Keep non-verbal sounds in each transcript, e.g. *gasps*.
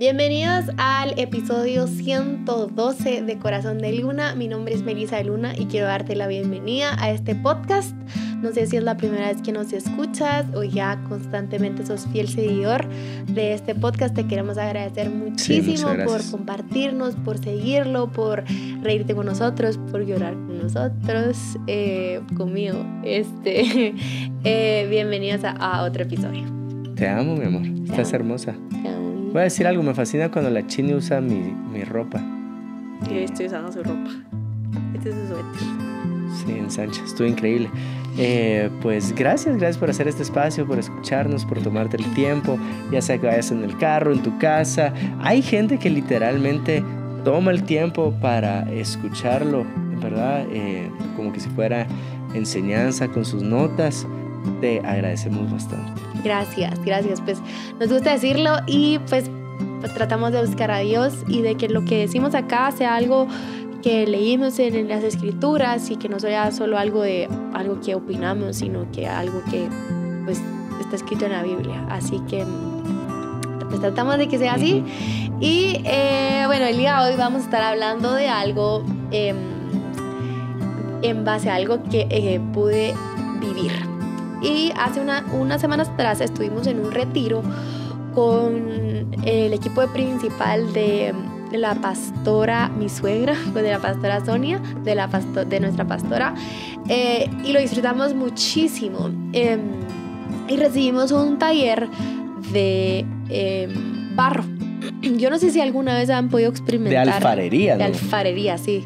Bienvenidos al episodio 112 de Corazón de Luna. Mi nombre es Melissa de Luna y quiero darte la bienvenida a este podcast. No sé si es la primera vez que nos escuchas o ya constantemente sos fiel seguidor de este podcast. Te queremos agradecer muchísimo por compartirnos, por seguirlo, por reírte con nosotros, por llorar con nosotros, eh, conmigo. Este, *laughs* eh, bienvenidos a, otro episodio. Te amo, mi amor. Estás hermosa. Te Voy a decir algo, me fascina cuando la chini usa mi, mi ropa. Yo estoy usando su ropa. Este es su suéter. Sí, en estuvo increíble. Eh, pues gracias, gracias por hacer este espacio, por escucharnos, por tomarte el tiempo, ya sea que vayas en el carro, en tu casa. Hay gente que literalmente toma el tiempo para escucharlo, ¿verdad? Eh, como que si fuera enseñanza con sus notas. Te agradecemos bastante. Gracias, gracias. Pues nos gusta decirlo y pues, pues, tratamos de buscar a Dios y de que lo que decimos acá sea algo que leímos en las escrituras y que no sea solo algo de algo que opinamos, sino que algo que pues está escrito en la Biblia. Así que pues, tratamos de que sea así. Y eh, bueno, el día de hoy vamos a estar hablando de algo em, en base a algo que eh, pude vivir. Y hace una, unas semanas atrás estuvimos en un retiro con el equipo principal de la pastora, mi suegra, *laughs* de la pastora Sonia, de, la de nuestra pastora, eh, y lo disfrutamos muchísimo. Em, y recibimos un taller de em, barro *clears throat* yo no sé si alguna vez han podido experimentar. De alfarería, De alfarería, sí.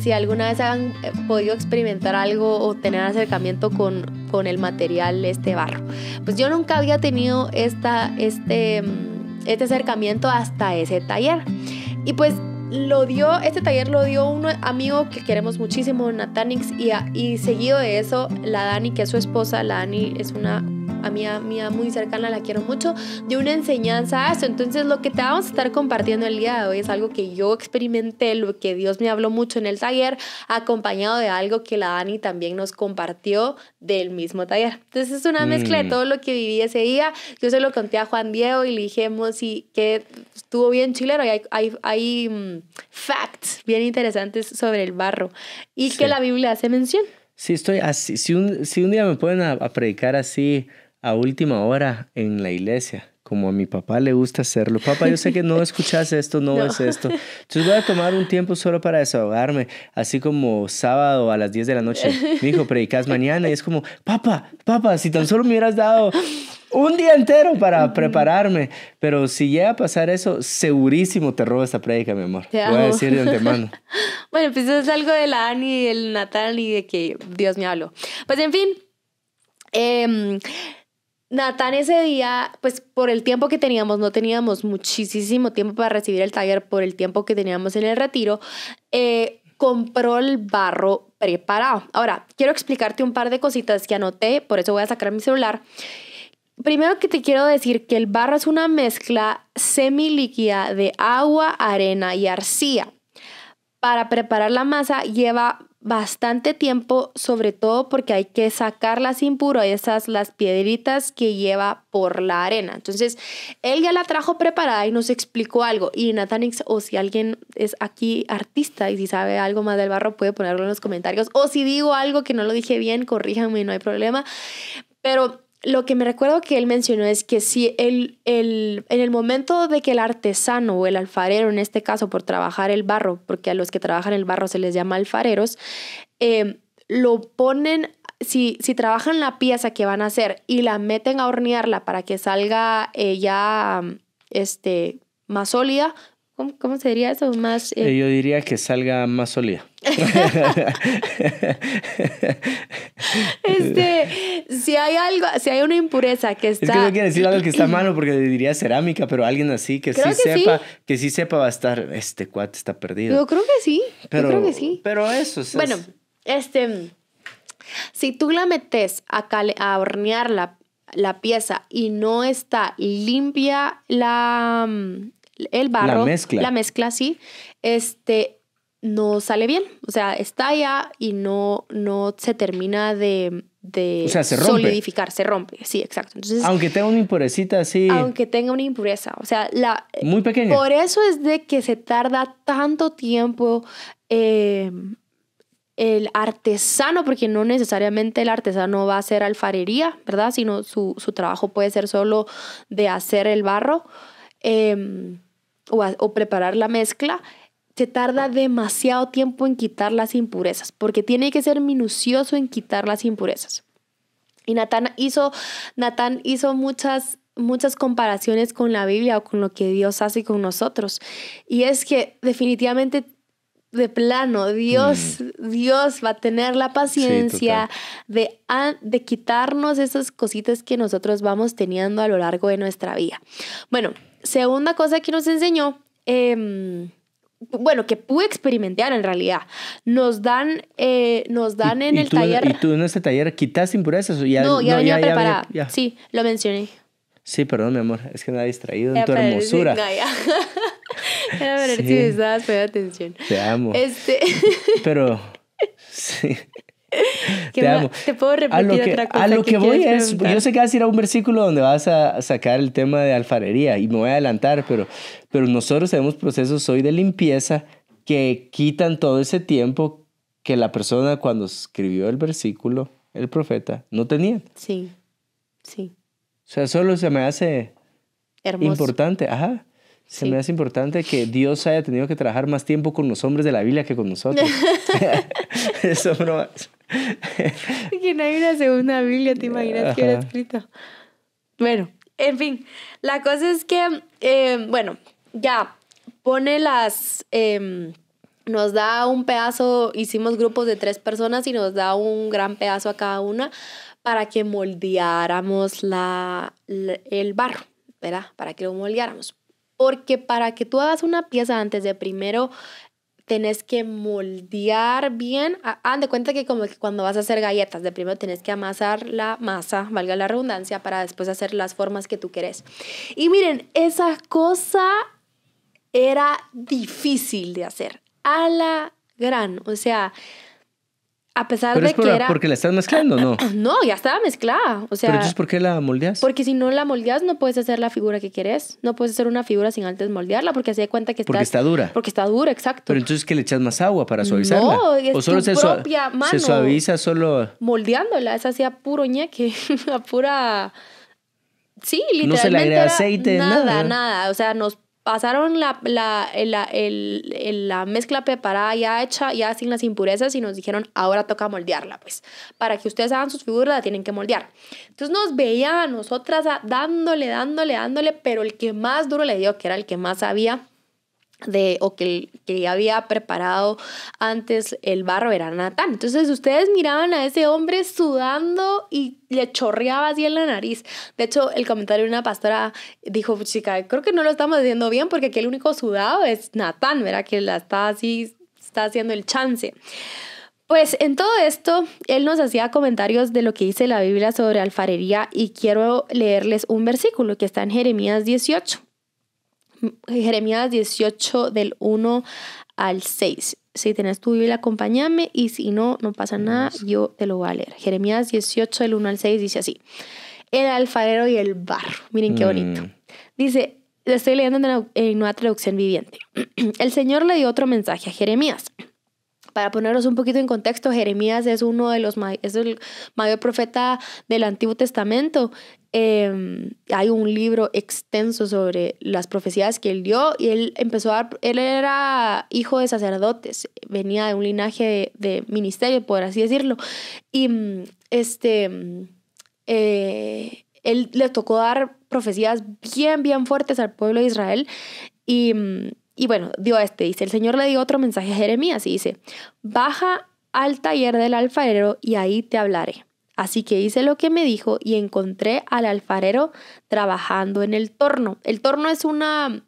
Si alguna vez han eh, podido experimentar algo o tener acercamiento con, el material, de este barro. Pues yo nunca había tenido esta, este, mm, este acercamiento hasta ese taller. Y pues lo dio, este taller lo dio un amigo que queremos muchísimo, Natanix, y, y seguido de eso, la Dani, que es su esposa, la Dani es una a mi amiga muy cercana, la quiero mucho, de una enseñanza a eso. Entonces lo que te vamos a estar compartiendo el día de hoy es algo que yo experimenté, lo que Dios me habló mucho en el taller, acompañado de algo que la Dani también nos compartió del mismo taller. Entonces es una mm. mezcla de todo lo que viví ese día. Yo se lo conté a Juan Diego y le dijimos que estuvo bien chilero y hay, hay, mm, facts bien interesantes sobre el barro y que la Biblia hace mención. Sí, estoy así. Si un, si un día me pueden predicar así a última hora en la iglesia, como a mi papá le gusta hacerlo. Papá, yo sé que no escuchas esto, no, *laughs* ves es esto. Entonces voy a tomar un tiempo solo para desahogarme, así como sábado a las 10 de la noche. Mi hijo, predicas mañana y es como, papá, papá, si tan solo me hubieras dado un día entero para prepararme. Pero si llega a pasar eso, segurísimo te roba esta prédica, mi amor. Te voy a decir de antemano. *laughs* bueno, pues eso es algo de la Ani y del Natal y de que Dios me habló. Pues en fin. Eh, Natán ese día, pues por el tiempo que teníamos, no teníamos muchísimo tiempo para recibir el taller, por el tiempo que teníamos en el retiro, eh, compró el barro preparado. Ahora, quiero explicarte un par de cositas que anoté, por eso voy a sacar mi celular. Primero que te quiero decir que el barro es una mezcla semilíquida de agua, arena y arcilla para preparar la masa lleva bastante tiempo, sobre todo porque hay que sacarlas impuro, a esas las piedritas que lleva por la arena. Entonces, él ya la trajo preparada y nos explicó algo. Y Nathanix, o si alguien es aquí artista y si sabe algo más del barro, puede ponerlo en los comentarios. O si digo algo que no lo dije bien, corríjanme, no hay problema. Pero lo que me recuerdo que él mencionó es que si el, el, en el momento de que el artesano o el alfarero, en este caso por trabajar el barro, porque a los que trabajan el barro se les llama alfareros, em, lo ponen, si, si trabajan la pieza que van a hacer y la meten a hornearla para que salga ella eh, este, más sólida, ¿Cómo, ¿Cómo, se diría eso? Más, eh, eh, Yo diría que salga más sólida. *laughs* este, si hay algo, si hay una impureza que está. Es que no quiere decir algo que está *clears throat* malo porque diría cerámica, pero alguien así que sí sepa, que sí sepa va a estar, este cuate está perdido. Yo creo que sí. Pero, yo creo que sí. Pero eso, Bueno, este. Si tú la metes a, hornear la, la, pieza y no está limpia la mm, el barro, la mezcla, la mezcla sí, este no sale bien, o sea, estalla y no no se termina de de solidificar, se rompe, sí, exacto. aunque tenga una impurecita así. Aunque tenga una impureza, o sea, la... Muy pequeña. Por eso es de que se tarda tanto tiempo eh, el artesano, porque no necesariamente el artesano va a hacer alfarería, ¿verdad? Sino su, trabajo puede ser solo de hacer el barro em, o, o preparar la mezcla se tarda demasiado tiempo en quitar las impurezas, porque tiene que ser minucioso en quitar las impurezas. Y Natán hizo, Natán hizo muchas, muchas comparaciones con la Biblia o con lo que Dios hace con nosotros. Y es que definitivamente de plano, Dios, Dios va a tener la paciencia de, de quitarnos esas cositas que nosotros vamos teniendo a lo largo de nuestra vida. Bueno, segunda cosa que nos enseñó, em, bueno, que pude experimentar en realidad, nos dan, eh, nos dan en el taller. ¿Y tú en este taller quitas impurezas? ya, no, ya no, venía ya, preparada. sí, lo mencioné. Sí, perdón, mi amor, es que me ha distraído en tu hermosura. no, *laughs* Era ver sí. si me atención. Te amo. Este... Pero, *laughs* sí. *laughs* Te puedo repetir lo que, otra cosa. A lo que, voy es, yo sé que vas a ir a un versículo donde vas a sacar el tema de alfarería y me voy a adelantar, pero, pero nosotros tenemos procesos hoy de limpieza que quitan todo ese tiempo que la persona cuando escribió el versículo, el profeta, no tenía. Sí, sí. O sea, solo se me hace importante, ajá. Se me hace importante que Dios haya tenido que trabajar más tiempo con los hombres de la Biblia que con nosotros. *laughs* *laughs* Eso no *laughs* que no hay una segunda Biblia, ¿te imaginas que era escrito? Bueno, en fin, la cosa es que, eh, bueno, ya pone las... Em, nos da un pedazo, hicimos grupos de tres personas y nos da un gran pedazo a cada una para que moldeáramos la, el barro, ¿verdad? Para que lo moldeáramos. Porque para que tú hagas una pieza antes de primero tenés que moldear bien. Ah, de cuenta que como que cuando vas a hacer galletas, de primero tenés que amasar la masa, valga la redundancia, para después hacer las formas que tú querés. Y miren, esa cosa era difícil de hacer. A la gran, o sea, a pesar de que era... porque la estás mezclando, ¿no? *clears throat* No, ya estaba mezclada. O sea, Pero entonces, ¿por qué la moldeas? Porque si no la moldeas, no puedes hacer la figura que quieres. No puedes hacer una figura sin antes moldearla, porque se da cuenta que Porque está dura. Porque está dura, exacto. Pero entonces, que le echas más agua para suavizarla? No, es o se propia Se suaviza solo... Moldeándola, es así a puro ñeque, *laughs* a pura... Sí, literalmente. No se le agrega aceite, nada, nada. Nada, O sea, nos pasaron la, mezcla preparada ya hecha, ya sin las impurezas y nos dijeron, ahora toca moldearla, pues, para que ustedes hagan sus figuras la tienen que moldear. Entonces nos veía a nosotras dándole, dándole, dándole, pero el que más duro le dio, que era el que más sabía, de, o que, que había preparado antes el barro era Natán. Entonces ustedes miraban a ese hombre sudando y le chorreaba así en la nariz. De hecho, el comentario de una pastora dijo, pues, chica, creo que no lo estamos haciendo bien porque aquí el único sudado es Natán, ¿verdad? Que la está así, está haciendo el chance. Pues en todo esto, él nos hacía comentarios de lo que dice la Biblia sobre alfarería y quiero leerles un versículo que está en Jeremías 18. Jeremías 18 del 1 al 6. Si tenés tu Biblia, acompáñame y si no, no pasa nada, yo te lo voy a leer. Jeremías 18 del 1 al 6 dice así. El alfarero y el barro. Miren qué mm. bonito. Dice Le estoy leyendo en una traducción viviente. *clears throat* El Señor le dio otro mensaje a Jeremías. Para ponerlos un poquito en contexto, Jeremías es uno de los el mayor profeta del Antiguo Testamento. Em, hay un libro extenso sobre las profecías que él dio y él empezó a él era hijo de sacerdotes, venía de un linaje de, ministerio, por así decirlo. Y mm, este, mm, eh, él le tocó dar profecías bien, bien fuertes al pueblo de Israel y mm, y bueno, dio este, dice, el Señor le dio otro mensaje a Jeremías y dice, baja al taller del alfarero y ahí te hablaré. Así que hice lo que me dijo y encontré al alfarero trabajando en el torno. El torno es una...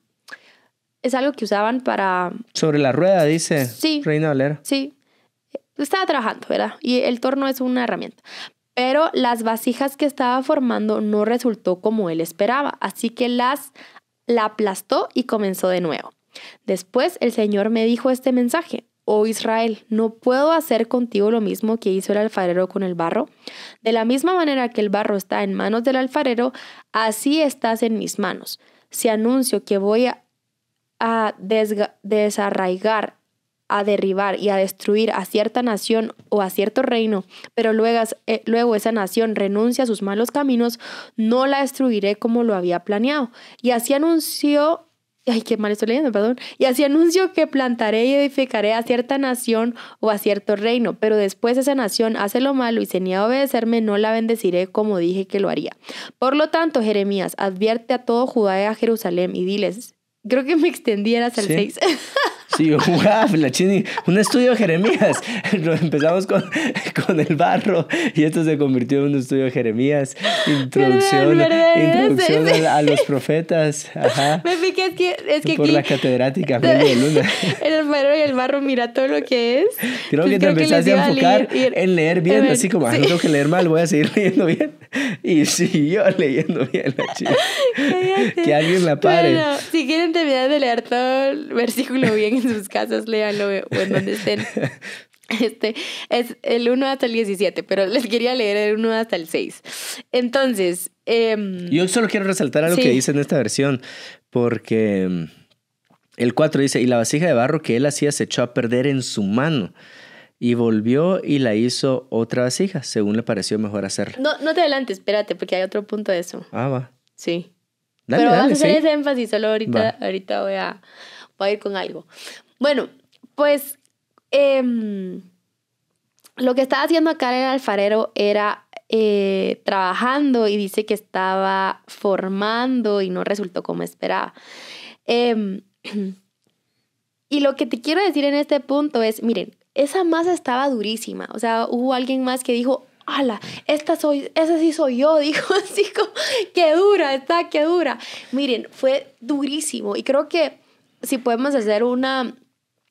Es algo que usaban para... Sobre la rueda, dice. Sí. Reina Valera. Sí. Estaba trabajando, ¿verdad? Y el torno es una herramienta. Pero las vasijas que estaba formando no resultó como él esperaba, así que las la aplastó y comenzó de nuevo. Después el Señor me dijo este mensaje. Oh Israel, ¿no puedo hacer contigo lo mismo que hizo el alfarero con el barro? De la misma manera que el barro está en manos del alfarero, así estás en mis manos. Si anuncio que voy a, desarraigar, a derribar y a destruir a cierta nación o a cierto reino, pero luego, eh, luego esa nación renuncia a sus malos caminos, no la destruiré como lo había planeado. Y así anunció ay, qué mal estoy leyendo, perdón. Y así anuncio que plantaré y edificaré a cierta nación o a cierto reino, pero después esa nación hace lo malo y se niega a obedecerme, no la bendeciré como dije que lo haría. Por lo tanto, Jeremías, advierte a todo Judá y a Jerusalén y diles, creo que me extendieras hasta el ¿Sí? *laughs* Sí, wow, *laughs* la chini, un estudio de Jeremías. *laughs* Lo empezamos con, con, el barro y esto se convirtió en un estudio de Jeremías. Introducción, introducción a, los *laughs* profetas. Ajá. Me es que, es que Por la catedrática, de Luna. El barro y el barro, mira todo lo que es. Creo pues que te empezaste a enfocar en leer bien, así como, ah, no tengo que leer mal, voy a seguir leyendo bien. Y siguió leyendo bien la chini. que alguien la pare. Bueno, si quieren terminar de leer todo el versículo bien en sus casas, léanlo eh, o en donde estén. *laughs* Este es el 1 hasta el 17, pero les quería leer el 1 hasta el 6. Entonces. Em, Yo solo quiero resaltar algo que dice en esta versión, porque em, el 4 dice: Y la vasija de barro que él hacía se echó a perder en su mano. Y volvió y la hizo otra vasija, según le pareció mejor hacerla. No, no te adelante espérate, porque hay otro punto de eso. Ah, va. Sí. Dale, Pero dale, a hacer ese énfasis, solo ahorita, ahorita voy a voy a ir con algo. Bueno, pues em, lo que estaba haciendo acá el alfarero era eh, trabajando y dice que estaba formando y no resultó como esperaba. Em, *clears throat* y lo que te quiero decir en este punto es, miren, esa masa estaba durísima. O sea, hubo alguien más que dijo, hala esta soy, esa sí soy yo, *laughs* dijo así como, qué dura, está, qué dura. Miren, fue durísimo y creo que si podemos hacer una,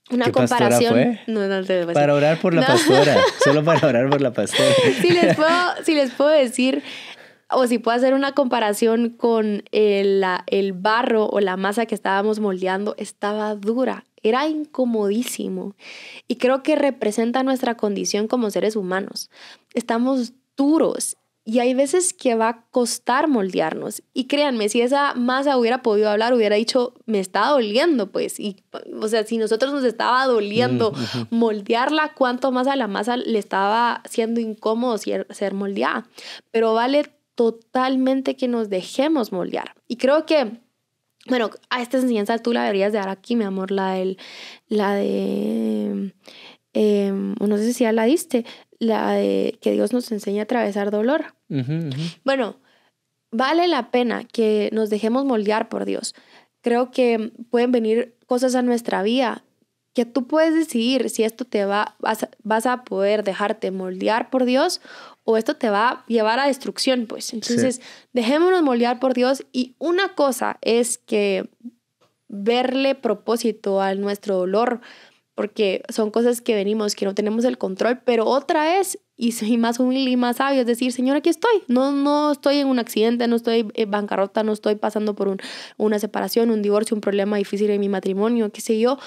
una comparación. Fue? No, para orar por la pastora, *laughs* solo para orar por la pastora. Si les puedo, si les puedo decir, o si puedo hacer una comparación con el, el barro o la masa que estábamos moldeando, estaba dura, era incomodísimo. Y creo que representa nuestra condición como seres humanos. Estamos duros y hay veces que va a costar moldearnos. Y créanme, si esa masa hubiera podido hablar, hubiera dicho, me está doliendo, pues. Y, o sea, si nosotros nos estaba doliendo mm, moldearla, cuánto más a la masa le estaba siendo incómodo ser moldeada. Pero vale totalmente que nos dejemos moldear. Y creo que, bueno, a esta enseñanza tú la deberías de dar aquí, mi amor, la del, la de, em, no sé si ya la diste, la de que Dios nos enseña a atravesar dolor. Bueno, vale la pena que nos dejemos moldear por Dios. Creo que pueden venir cosas a nuestra vida que tú puedes decidir si esto te va, vas, a poder dejarte moldear por Dios o esto te va a llevar a destrucción, pues. Entonces, dejémonos moldear por Dios y una cosa es que verle propósito a nuestro dolor, porque son cosas que venimos, que no tenemos el control, pero otra es, y soy más humilde y más sabio, es decir, Señor, aquí estoy, no, no estoy en un accidente, no estoy en bancarrota, no estoy pasando por una separación, un divorcio, un problema difícil en mi matrimonio, qué sé yo,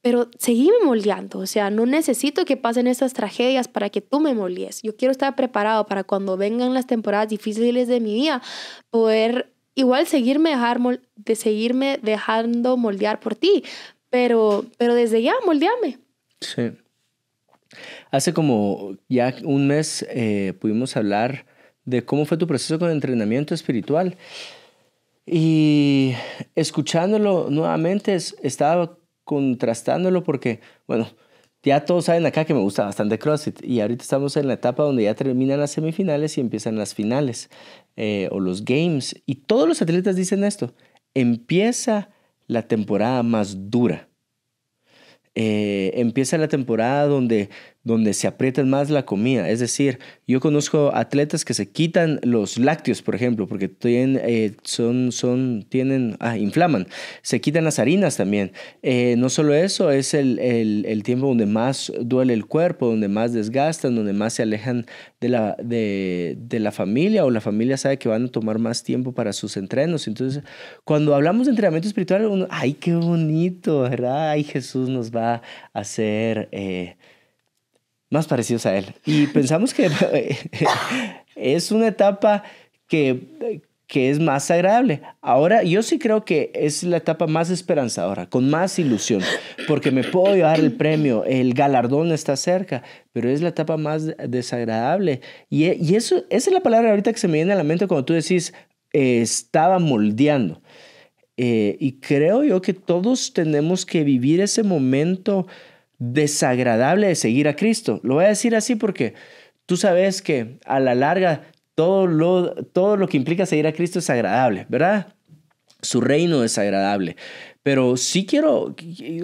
pero seguíme moldeando, o sea, no necesito que pasen esas tragedias para que tú me moldees, yo quiero estar preparado para cuando vengan las temporadas difíciles de mi vida, poder igual seguirme dejar, de seguirme dejando moldear por ti, pero, pero desde ya moldeame. Sí. Hace como ya un mes eh, pudimos hablar de cómo fue tu proceso con entrenamiento espiritual. Y escuchándolo nuevamente, estaba contrastándolo porque, bueno, ya todos saben acá que me gusta bastante CrossFit y ahorita estamos en la etapa donde ya terminan las semifinales y empiezan las finales eh, o los games. Y todos los atletas dicen esto, empieza la temporada más dura. Eh, empieza la temporada donde donde se aprietan más la comida. Es decir, yo conozco atletas que se quitan los lácteos, por ejemplo, porque tienen, eh, son, son, tienen, ah, inflaman. Se quitan las harinas también. Eh, no solo eso, es el, tiempo donde más duele el cuerpo, donde más desgastan, donde más se alejan de la, de, la familia o la familia sabe que van a tomar más tiempo para sus entrenos. Entonces, cuando hablamos de entrenamiento espiritual, uno, ay, qué bonito, ¿verdad? Ay, Jesús nos va a hacer... Eh, más parecidos a él. Y pensamos que eh, es una etapa que, que es más agradable. Ahora, yo sí creo que es la etapa más esperanzadora, con más ilusión, porque me puedo llevar el premio, el galardón está cerca, pero es la etapa más desagradable. Y, eso, esa es la palabra ahorita que se me viene a la mente cuando tú decís, eh, estaba moldeando. Eh, y creo yo que todos tenemos que vivir ese momento desagradable de seguir a Cristo. Lo voy a decir así porque tú sabes que a la larga todo lo, todo lo que implica seguir a Cristo es agradable, ¿verdad? Su reino es agradable. Pero sí quiero,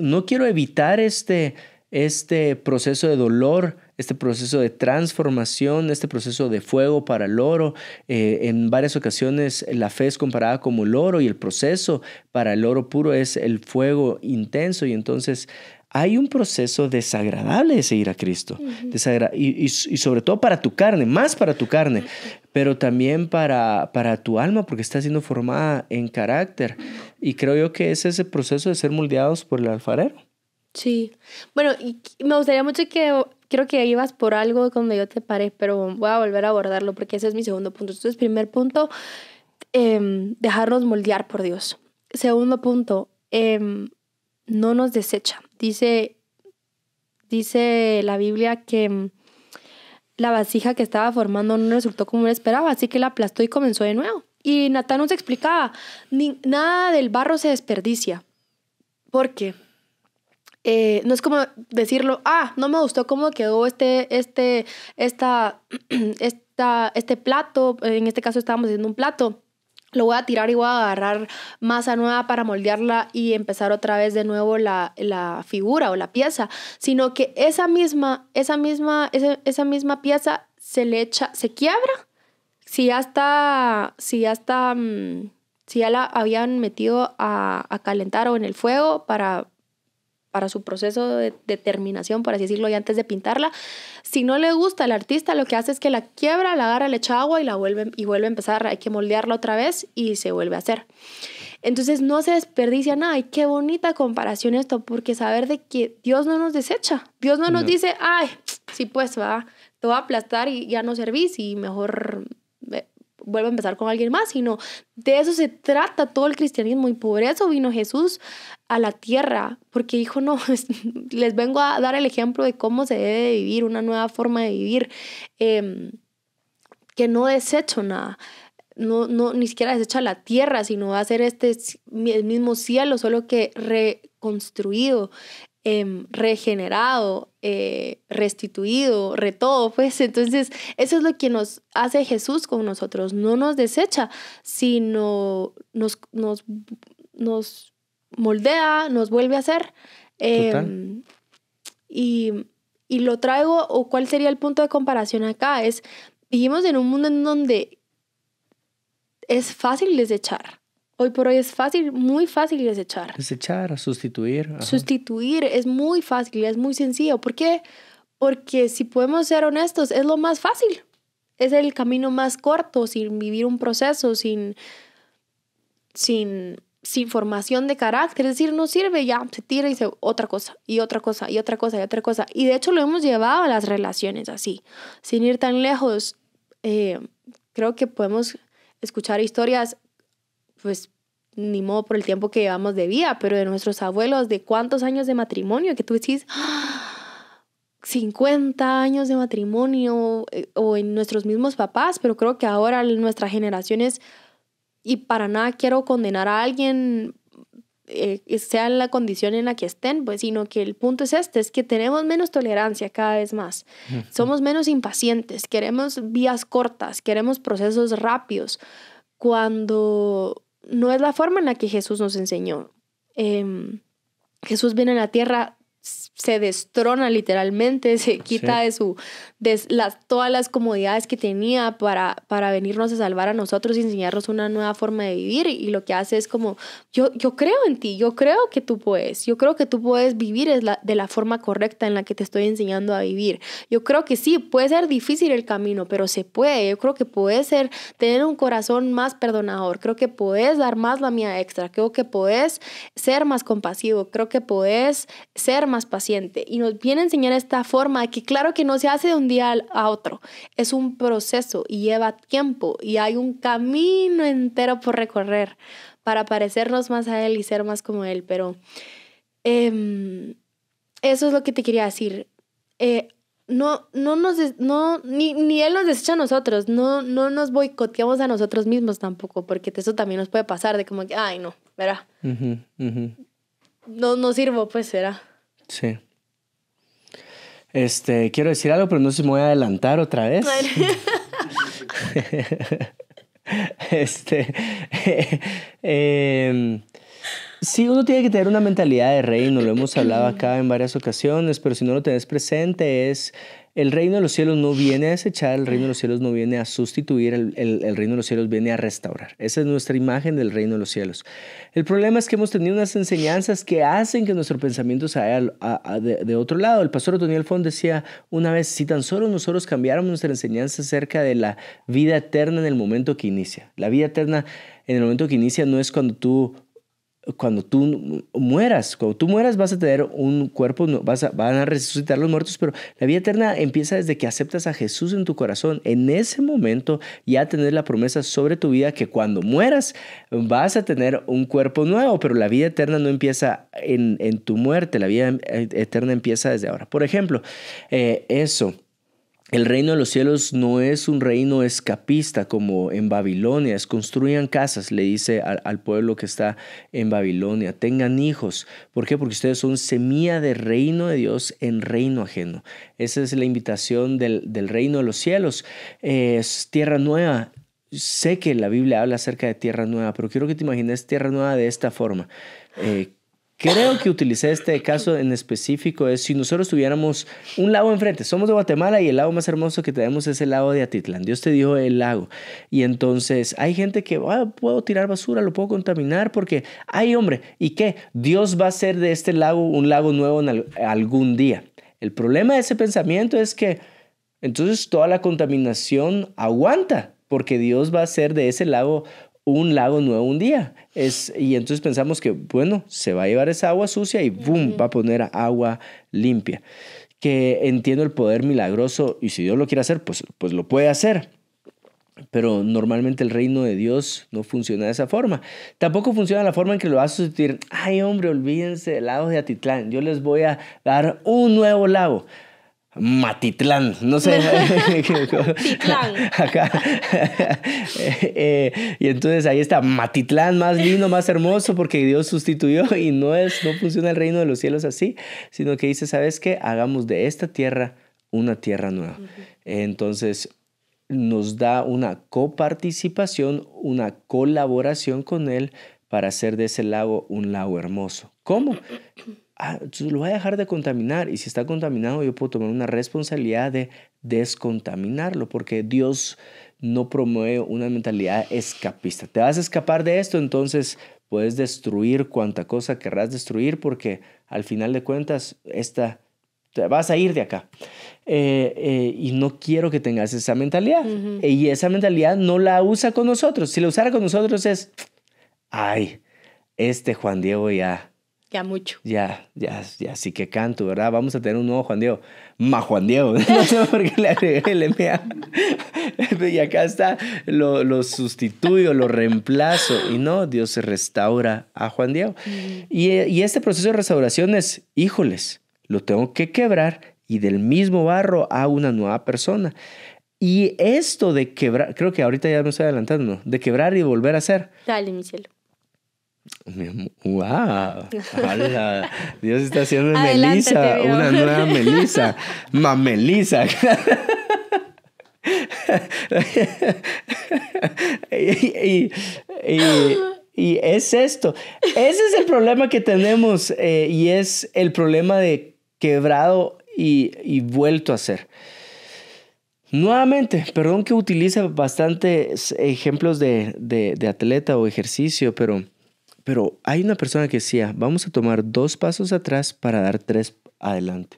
no quiero evitar este, este proceso de dolor, este proceso de transformación, este proceso de fuego para el oro. Eh, en varias ocasiones la fe es comparada como el oro y el proceso para el oro puro es el fuego intenso y entonces hay un proceso desagradable de seguir a Cristo. y, sobre todo para tu carne, más para tu carne, pero también para, para tu alma, porque está siendo formada en carácter. Y creo yo que es ese proceso de ser moldeados por el alfarero. Sí. Bueno, y me gustaría mucho que creo que ibas por algo cuando yo te paré, pero voy a volver a abordarlo porque ese es mi segundo punto. Entonces, primer punto, eh, dejarnos moldear por Dios. Segundo punto, em, no nos desecha. Dice, dice la Biblia que mm, la vasija que estaba formando no resultó como él esperaba, así que la aplastó y comenzó de nuevo. Y Natán nos explicaba, nada del barro se desperdicia, porque eh, no es como decirlo, ah, no me gustó cómo quedó este, este, esta, *clears throat* esta, este plato, en este caso estábamos haciendo un plato, lo voy a tirar y voy a agarrar masa nueva para moldearla y empezar otra vez de nuevo la, la figura o la pieza, sino que esa misma, esa misma, esa, misma pieza se le echa, se quiebra. Si ya está, si ya está, mm, si ya la habían metido a, a calentar o en el fuego para para su proceso de determinación, por así decirlo, y antes de pintarla. Si no le gusta al artista, lo que hace es que la quiebra, la agarra, le echa agua y la vuelve, y vuelve a empezar, hay que moldearla otra vez y se vuelve a hacer. Entonces no se desperdicia nada. Y qué bonita comparación esto, porque saber de que Dios no nos desecha. Dios no, nos dice, ay, sí pues va, te voy a aplastar y ya no servís y mejor vuelva a empezar con alguien más, sino de eso se trata todo el cristianismo y por eso vino Jesús a la tierra, porque dijo, no, *laughs* les vengo a dar el ejemplo de cómo se debe vivir, una nueva forma de vivir, em, que no desecho nada. No, no, ni siquiera desecha la tierra, sino va a ser este el mismo cielo, solo que reconstruido. Em, regenerado, eh, restituido, retodo, pues entonces eso es lo que nos hace Jesús con nosotros, no nos desecha, sino nos, moldea, nos vuelve a hacer. Em, y, y lo traigo, o cuál sería el punto de comparación acá, es, vivimos en un mundo en donde es fácil desechar hoy por hoy es fácil, muy fácil desechar. Desechar, sustituir. Sustituir es muy fácil, es muy sencillo. ¿Por qué? Porque si podemos ser honestos, es lo más fácil. Es el camino más corto, sin vivir un proceso, sin, sin, sin formación de carácter. Es decir, no sirve ya, se tira y se otra cosa, y otra cosa, y otra cosa, y otra cosa. Y de hecho lo hemos llevado a las relaciones así, sin ir tan lejos. Eh, creo que podemos escuchar historias pues ni modo por el tiempo que llevamos de vida, pero de nuestros abuelos, de cuántos años de matrimonio, que tú decís, 50 *gasps* años de matrimonio, eh, o en nuestros mismos papás, pero creo que ahora nuestra generación es y para nada quiero condenar a alguien, eh, sea en la condición en la que estén, pues, sino que el punto es este, es que tenemos menos tolerancia cada vez más, somos menos impacientes, queremos vías cortas, queremos procesos rápidos, cuando no es la forma en la que Jesús nos enseñó. Em, Jesús viene a la tierra se destrona literalmente, *laughs* se quita de su de las, todas las comodidades que tenía para, para venirnos a salvar a nosotros y enseñarnos una nueva forma de vivir. Y, lo que hace es como, yo, yo creo en ti, yo creo que tú puedes, yo creo que tú puedes vivir de la forma correcta en la que te estoy enseñando a vivir. Yo creo que sí, puede ser difícil el camino, pero se puede. Yo creo que puedes ser tener un corazón más perdonador, creo que puedes dar más la mía extra, creo que puedes ser más compasivo, creo que puedes ser más paciente y nos viene a enseñar esta forma que claro que no se hace de un día a otro, es un proceso y lleva tiempo y hay un camino entero por recorrer para parecernos más a Él y ser más como Él, pero em, eso es lo que te quería decir. Eh, no, no nos, no, ni, ni, Él nos desecha a nosotros, no, no nos boicoteamos a nosotros mismos tampoco, porque eso también nos puede pasar de como que, ay, no, verá. No, no sirvo, pues será. Sí. Este, quiero decir algo, pero no sé si me voy a adelantar otra vez. *laughs* este. Em, sí, uno tiene que tener una mentalidad de reino, lo hemos hablado acá en varias ocasiones, pero si no lo tenés presente es el reino de los cielos no viene a desechar, el reino de los cielos no viene a sustituir, el, reino de los cielos viene a restaurar. Esa es nuestra imagen del reino de los cielos. El problema es que hemos tenido unas enseñanzas que hacen que nuestro pensamiento se vaya de, otro lado. El pastor Otoniel Font decía una vez, si tan solo nosotros cambiáramos nuestra enseñanza acerca de la vida eterna en el momento que inicia. La vida eterna en el momento que inicia no es cuando tú cuando tú mueras, cuando tú mueras vas a tener un cuerpo, vas a, van a resucitar los muertos, pero la vida eterna empieza desde que aceptas a Jesús en tu corazón. En ese momento ya tener la promesa sobre tu vida que cuando mueras vas a tener un cuerpo nuevo, pero la vida eterna no empieza en, tu muerte, la vida e, eterna empieza desde ahora. Por ejemplo, eh, eso. El reino de los cielos no es un reino escapista como en Babilonia, es construyan casas, le dice al, pueblo que está en Babilonia, tengan hijos. ¿Por qué? Porque ustedes son semilla de reino de Dios en reino ajeno. Esa es la invitación del, reino de los cielos. es tierra nueva. Sé que la Biblia habla acerca de tierra nueva, pero quiero que te imagines tierra nueva de esta forma. Eh, Creo que utilicé este caso en específico, es si nosotros tuviéramos un lago enfrente, somos de Guatemala y el lago más hermoso que tenemos es el lago de Atitlán, Dios te dijo el lago. Y entonces hay gente que, ah, puedo tirar basura, lo puedo contaminar porque, ay hombre, ¿y qué? Dios va a hacer de este lago un lago nuevo en algún día. El problema de ese pensamiento es que entonces toda la contaminación aguanta porque Dios va a hacer de ese lago un lago nuevo un día. Es, y entonces pensamos que, bueno, se va a llevar esa agua sucia y ¡boom! va a poner agua limpia. Que entiendo el poder milagroso y si Dios lo quiere hacer, pues, pues lo puede hacer. Pero normalmente el reino de Dios no funciona de esa forma. Tampoco funciona la forma en que lo va a sustituir. Ay, hombre, olvídense del lago de Atitlán. Yo les voy a dar un nuevo lago. Matitlán, no sé. *laughs* *laughs* *laughs* Eh, y entonces ahí está, Matitlán, más lindo, más hermoso, porque Dios sustituyó y no es, no funciona el reino de los cielos así, sino que dice, ¿sabes qué? Hagamos de esta tierra una tierra nueva. Entonces nos da una coparticipación, una colaboración con Él para hacer de ese lago un lago hermoso. ¿Cómo? Ah, lo voy a dejar de contaminar y si está contaminado yo puedo tomar una responsabilidad de descontaminarlo porque Dios no promueve una mentalidad escapista. Te vas a escapar de esto, entonces puedes destruir cuanta cosa querrás destruir porque al final de cuentas esta vas a ir de acá. Eh, eh, y no quiero que tengas esa mentalidad. Y esa mentalidad no la usa con nosotros. Si la usara con nosotros es, ay, este Juan Diego ya ya mucho. Ya, ya, ya, sí que canto, ¿verdad? Vamos a tener un nuevo Juan Diego. Más Juan Diego. *laughs* No sé por qué le agregué el *laughs* Y acá está, lo, lo, sustituyo, lo reemplazo. Y no, Dios se restaura a Juan Diego. Y, y este proceso de restauración es, híjoles, lo tengo que quebrar y del mismo barro a una nueva persona. Y esto de quebrar, creo que ahorita ya me estoy adelantando, de quebrar y volver a hacer. Dale, mi cielo. ¡Wow! Dios está haciendo Melisa, una nueva Melisa. Más Melisa. y, es esto. Ese es el problema que tenemos eh, y es el problema de quebrado y, vuelto a ser. Nuevamente, perdón que utilice bastantes ejemplos de atleta o ejercicio, pero pero hay una persona que decía, vamos a tomar dos pasos atrás para dar tres adelante.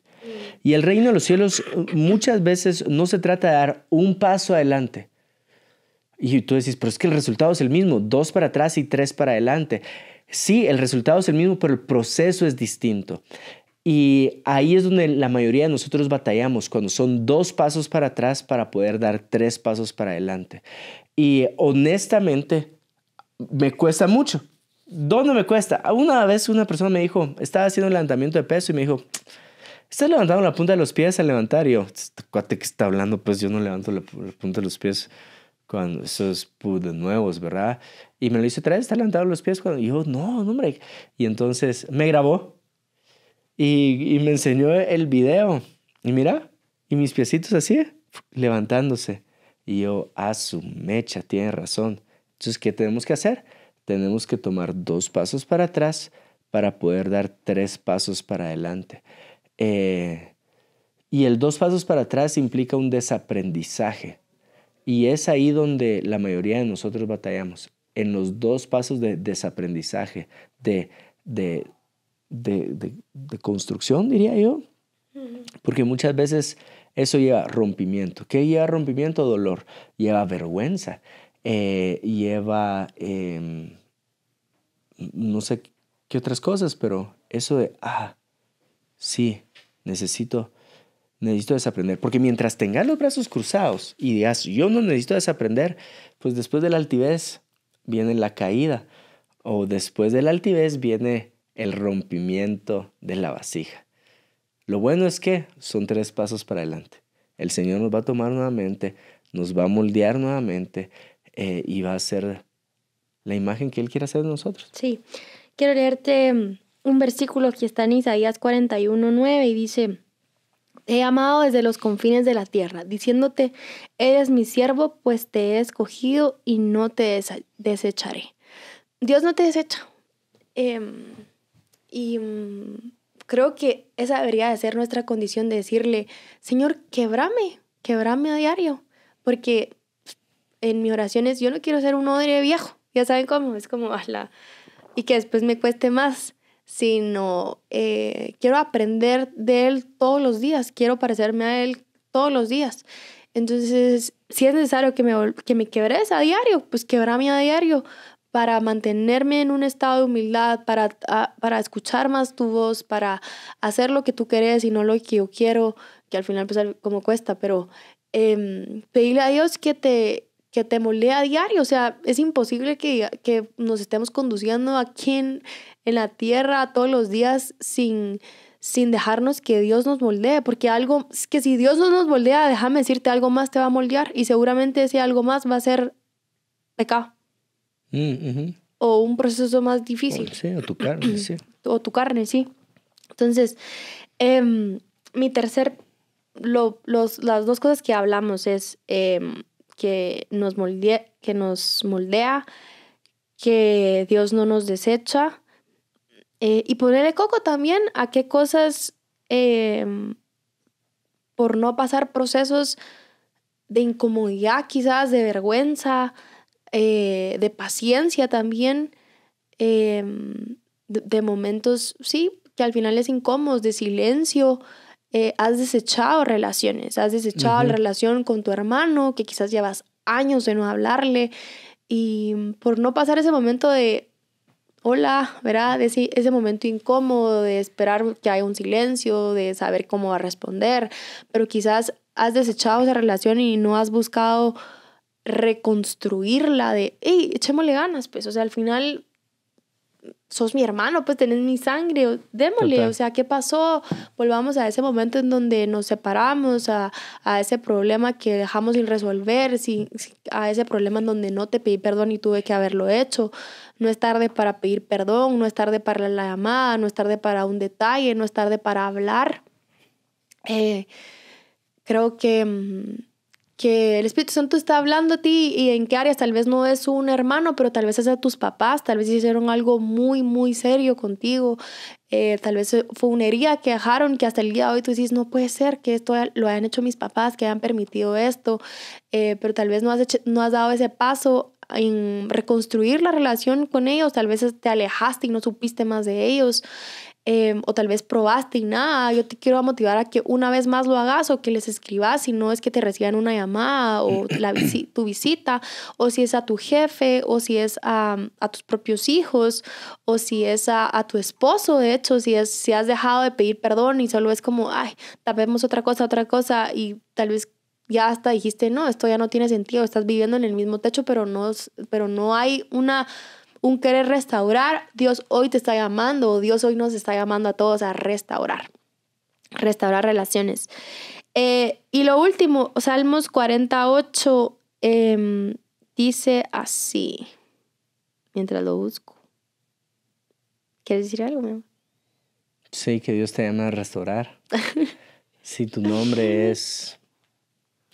Y el reino de los cielos muchas veces no se trata de dar un paso adelante. Y tú decís, pero es que el resultado es el mismo, dos para atrás y tres para adelante. Sí, el resultado es el mismo, pero el proceso es distinto. Y ahí es donde la mayoría de nosotros batallamos, cuando son dos pasos para atrás para poder dar tres pasos para adelante. Y honestamente, me cuesta mucho. ¿Dónde me cuesta? Una vez una persona me dijo, estaba haciendo un levantamiento de peso y me dijo, estás levantando la punta de los pies al levantar. Y yo, este cuate que está hablando, pues yo no levanto la, punta de los pies cuando esos De nuevos, ¿verdad? Y me lo hizo otra vez, está levantando los pies cuando y yo, no, no, hombre. Y entonces me grabó y, me enseñó el video. Y mira, y mis piecitos así, levantándose. Y yo, a ah, su mecha, tiene razón. Entonces, ¿qué tenemos que hacer? tenemos que tomar dos pasos para atrás para poder dar tres pasos para adelante. Eh, y el dos pasos para atrás implica un desaprendizaje. Y es ahí donde la mayoría de nosotros batallamos, en los dos pasos de desaprendizaje, de, de, construcción, diría yo. Porque muchas veces eso lleva rompimiento. ¿Qué lleva rompimiento? Dolor. Lleva vergüenza. Eh, lleva em, no sé qué otras cosas, pero eso de, ah, sí, necesito, necesito desaprender. Porque mientras tengas los brazos cruzados y digas, yo no necesito desaprender, pues después de la altivez viene la caída. O después de la altivez viene el rompimiento de la vasija. Lo bueno es que son tres pasos para adelante. El Señor nos va a tomar nuevamente, nos va a moldear nuevamente eh, y va a hacer la imagen que Él quiere hacer de nosotros. Sí, quiero leerte mm, un versículo que está en Isaías 41.9 y dice, he amado desde los confines de la tierra, diciéndote, eres mi siervo, pues te he escogido y no te desecharé. Dios no te desecha. Em, y mm, creo que esa debería de ser nuestra condición de decirle, Señor, quebrame, quebrame a diario, porque en mis oraciones yo no quiero ser un odre viejo, ya saben cómo, es como, ah, la y que después me cueste más, sino eh, quiero aprender de él todos los días, quiero parecerme a él todos los días. Entonces, si es necesario que me, que me quebres a diario, pues quebrame a diario para mantenerme en un estado de humildad, para, para escuchar más tu voz, para hacer lo que tú querés y no lo que yo quiero, que al final pues como cuesta, pero em, pedirle a Dios que te que te moldea a diario. O sea, es imposible que, que nos estemos conduciendo aquí en, en, la tierra todos los días sin, sin dejarnos que Dios nos moldee. Porque algo, que si Dios no nos moldea, déjame decirte, algo más te va a moldear. Y seguramente ese algo más va a ser pecado. Mm, o un proceso más difícil. Sí, o tu carne, *clears throat* sí. O tu carne, sí. Entonces, em, mi tercer, lo, los, las dos cosas que hablamos es... Em, que nos, moldea, que nos moldea, que Dios no nos desecha. Eh, y ponerle coco también a qué cosas, em, por no pasar procesos de incomodidad, quizás de vergüenza, eh, de paciencia también, em, de, de momentos, sí, que al final es incómodo, de silencio, eh, has desechado relaciones, has desechado la relación con tu hermano, que quizás llevas años de no hablarle, y por no pasar ese momento de hola, ¿verdad? Ese, ese momento incómodo de esperar que haya un silencio, de saber cómo a responder, pero quizás has desechado esa relación y no has buscado reconstruirla de, hey, echémosle ganas, pues, o sea, al final sos mi hermano, pues tenés mi sangre, démosle, o sea, ¿qué pasó? Volvamos a ese momento en donde nos separamos, a, a ese problema que dejamos sin resolver, a ese problema en donde no te pedí perdón y tuve que haberlo hecho. No es tarde para pedir perdón, no es tarde para la llamada, no es tarde para un detalle, no es tarde para hablar. Eh, creo que mm, que el Espíritu Santo está hablando a ti y en qué áreas tal vez no es un hermano, pero tal vez es a tus papás, tal vez hicieron algo muy, muy serio contigo, eh, tal vez fue una herida que dejaron que hasta el día de hoy tú dices, no puede ser que esto lo hayan hecho mis papás, que hayan permitido esto, eh, pero tal vez no has, no has dado ese paso en reconstruir la relación con ellos, tal vez te alejaste y no supiste más de ellos. Em, o tal vez probaste y nada, yo te quiero motivar a que una vez más lo hagas o que les escribas, si no es que te reciban una llamada o *clears throat* la tu visita, o si es a tu jefe, o si es a, tus propios hijos, o si es a, tu esposo, de hecho, si, es, si has dejado de pedir perdón y solo es como, ay, tapemos otra cosa, otra cosa, y tal vez ya hasta dijiste, no, esto ya no tiene sentido, estás viviendo en el mismo techo, pero no, pero no hay una un querer restaurar, Dios hoy te está llamando, Dios hoy nos está llamando a todos a restaurar, restaurar relaciones. Eh, y lo último, Salmos 48 em, dice así, mientras lo busco. ¿Quieres decir algo, mi amor? Sí, que Dios te llama a restaurar. si tu nombre es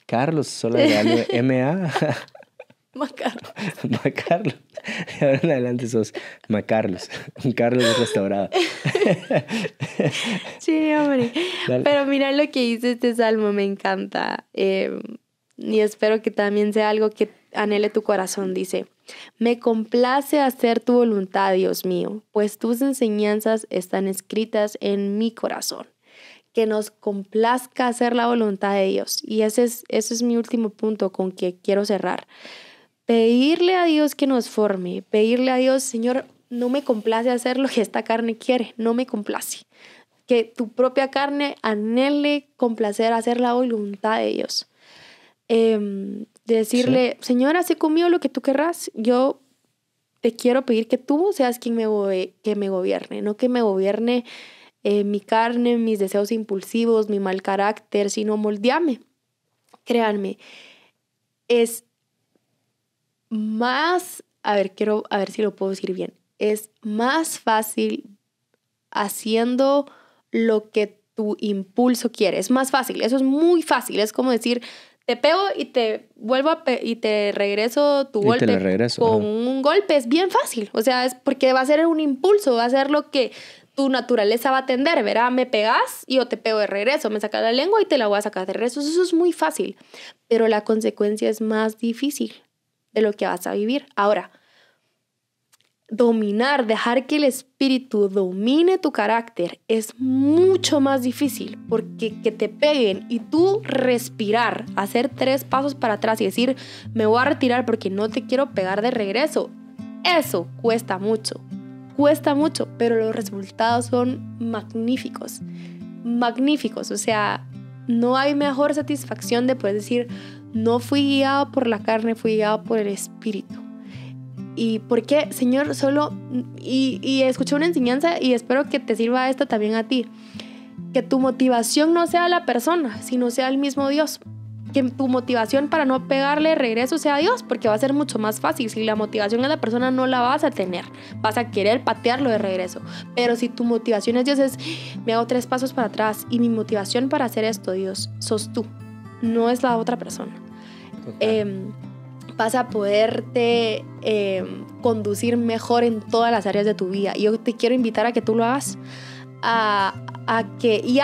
Carlos, solo le *laughs* MA. Macarlos. *laughs* Macarlos. Y ahora en adelante sos Macarlos. Un Carlos restaurado. sí, hombre. Pero mira lo que dice este salmo, me encanta. Em, y espero que también sea algo que anhele tu corazón, dice. Me complace hacer tu voluntad, Dios mío, pues tus enseñanzas están escritas en mi corazón. Que nos complazca hacer la voluntad de Dios. Y ese es, ese es mi último punto con que quiero cerrar pedirle a Dios que nos forme, pedirle a Dios, Señor, no me complace hacer lo que esta carne quiere, no me complace. Que tu propia carne anhele complacer hacer la voluntad de Dios. Em, decirle, Señor, hace conmigo lo que tú querrás, yo te quiero pedir que tú seas quien me, que me gobierne, no que me gobierne eh, mi carne, mis deseos impulsivos, mi mal carácter, sino moldeame. Créanme, es más, a ver, quiero, a ver si lo puedo decir bien, es más fácil haciendo lo que tu impulso quiere. Es más fácil, eso es muy fácil. Es como decir, te pego y te vuelvo a y te regreso tu golpe. regreso, con un golpe es bien fácil. O sea, es porque va a ser un impulso, va a ser lo que tu naturaleza va a atender, verá, Me pegas y yo te pego de regreso, me sacas la lengua y te la voy a sacar de regreso. Eso es muy fácil, pero la consecuencia es más difícil de lo que vas a vivir. Ahora, dominar, dejar que el espíritu domine tu carácter es mucho más difícil porque que te peguen y tú respirar, hacer tres pasos para atrás y decir, me voy a retirar porque no te quiero pegar de regreso. Eso cuesta mucho, cuesta mucho, pero los resultados son magníficos, magníficos. O sea, no hay mejor satisfacción de poder decir, no fui guiado por la carne, fui guiado por el espíritu. ¿Y por qué, Señor, solo... Y, y escuché una enseñanza y espero que te sirva esto también a ti. Que tu motivación no sea la persona, sino sea el mismo Dios que tu motivación para no pegarle regreso sea Dios, porque va a ser mucho más fácil. Si la motivación es la persona, no la vas a tener. Vas a querer patearlo de regreso. Pero si tu motivación es Dios, es me hago tres pasos para atrás y mi motivación para hacer esto, Dios, sos tú, no es la otra persona eh, vas a poderte em, conducir mejor en todas las áreas de tu vida. yo te quiero invitar a que tú lo hagas. A, que y,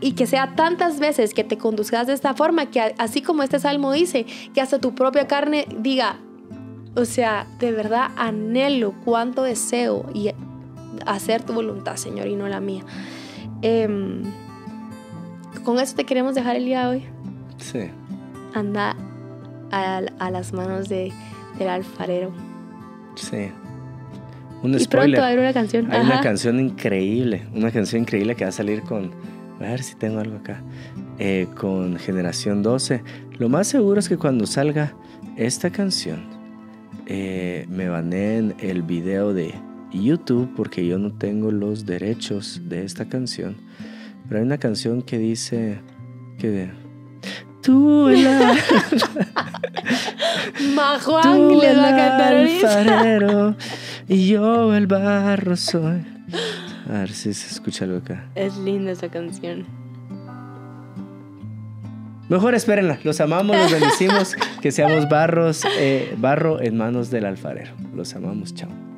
y, que sea tantas veces que te conduzcas de esta forma que así como este salmo dice que hasta tu propia carne diga o sea de verdad anhelo cuánto deseo y hacer tu voluntad señor y no la mía em, con eso te queremos dejar el día de hoy sí anda a, las manos de, del alfarero. Sí. Un spoiler. haber una canción. Hay una canción increíble, una canción increíble que va a salir con, a ver si tengo algo acá, eh, con Generación 12. Lo más seguro es que cuando salga esta canción, eh, me baneen el video de YouTube porque yo no tengo los derechos de esta canción. Pero hay una canción que dice que Tú la... Majuan le y yo el barro soy. A ver si se escucha acá. Es linda esa canción. Mejor espérenla. Los amamos, los bendecimos. *laughs* que seamos barros, eh, barro en manos del alfarero. Los amamos. Chao.